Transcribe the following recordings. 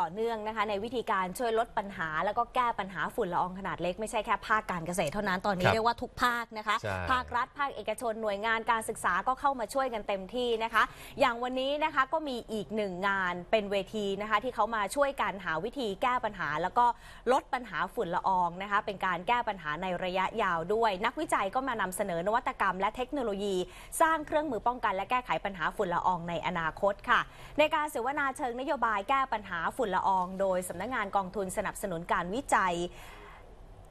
ต่อเนื่องนะคะในวิธีการช่วยลดปัญหา แล้วก็แก้ปัญหาฝุ่นละอองขนาดเล็กไม่ใช่แค่ภาคการเกษตรเท่านั้นตอนนี้ เรียกว่าทุกภาคนะคะภาครัฐภาคเอกชนหน่วยงานการศึกษาก็เข้ามาช่วยกันเต็มที่นะคะ อย่างวันนี้นะคะก็มีอีกหนึ่งงานเป็นเวทีนะคะที่เขามาช่วยกันหาวิธีแก้ปัญหา แล้วก็ลดปัญหาฝุ่นละอองนะคะเป็นการแก้ปัญหาในระยะยาวด้วย นักวิจัยก็มานำเสนอนวัตกรรม และเทคโนโลยี สร้างเครื่องมือป้องกันและแก้ไขปัญหาฝุ่นละอองในอนาคตค่ะ ในการเสวนาเชิงนโยบายแก้ปัญหาฝุ่น่นละอองโดยสำนักงงานกองทุนสนับสนุนการวิจัย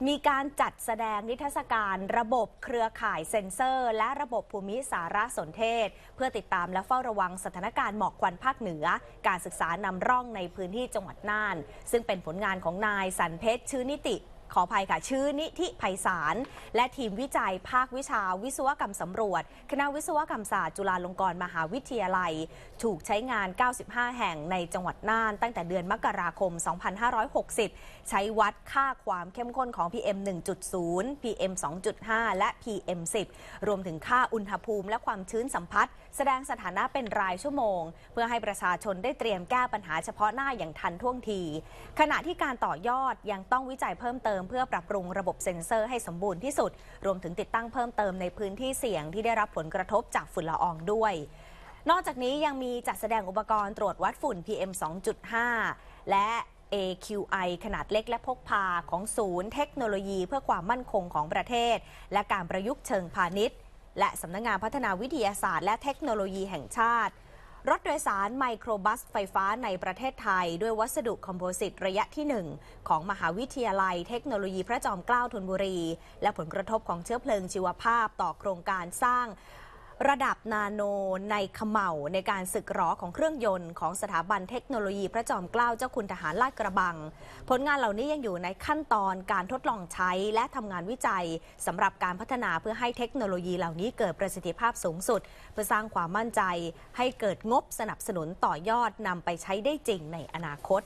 มีการจัดแสดงนิทรรศการระบบเครือข่ายเซ็นเซอร์ และระบบภูมิสารสนเทศ เพื่อติดตามและเฝ้าระวังสถานการณ์หมอกควันภาคเหนือ การศึกษานำร่องในพื้นที่จังหวัดน่าน ซึ่งเป็นผลงานของนายสันเพชรชื่นนิติขออภัยค่ะ ชื่อนิธิไพศาล และทีมวิจัยภาควิชาวิศวกรรมสำรวจ คณะวิศวกรรมศาสตร์จุฬาลงกรณ์มหาวิทยาลัย ถูกใช้งาน 95 แห่งในจังหวัดน่าน ตั้งแต่เดือนมกราคม 2560 ใช้วัดค่าความเข้มข้นของ PM 1.0 PM 2.5 และ PM 10 รวมถึงค่าอุณหภูมิและความชื้นสัมผัส แสดงสถานะเป็นรายชั่วโมง เพื่อให้ประชาชนได้เตรียมแก้ปัญหาเฉพาะหน้าอย่างทันท่วงที ขณะที่การต่อยอดยังต้องวิจัยเพิ่มเติมติมเพื่อปรับปรุงระบบเซ็นเซอร์ให้สมบูรณ์ที่สุด รวมถึงติดตั้งเพิ่มเติมในพื้นที่เสี่ยงที่ได้รับผลกระทบจากฝุ่นละอองด้วย นอกจากนี้ยังมีจัดแสดงอุปกรณ์ตรวจวัดฝุ่น PM 2.5 และ AQI ขนาดเล็กและพกพาของศูนย์เทคโนโลยีเพื่อความมั่นคงของประเทศ และการประยุกต์เชิงพาณิชย์ และสำนักงงานพัฒนาวิทยาศาสตร์ และเทคโนโลยีแห่งชาติรถโดยสารไมโครบัสไฟฟ้าในประเทศไทย ด้วยวัสดุคอมโพสิตระยะที่ 1 ของมหาวิทยาลัยเทคโนโลยีพระจอมเกล้าธนบุรี และผลกระทบของเชื้อเพลิงชีวภาพต่อโครงการสร้างระดับนาโนในขมเหลาในการสึกรอของเครื่องยนต์ของสถาบันเทคโนโลยีพระจอมเกล้าเจ้าคุณทหารลาดกระบัง ผลงานเหล่านี้ยังอยู่ในขั้นตอนการทดลองใช้และทำงานวิจัยสำหรับการพัฒนาเพื่อให้เทคโนโลยีเหล่านี้เกิดประสิทธิภาพสูงสุด เพื่อสร้างความมั่นใจ ให้เกิดงบสนับสนุนต่อยอดนำไปใช้ได้จริงในอนาคต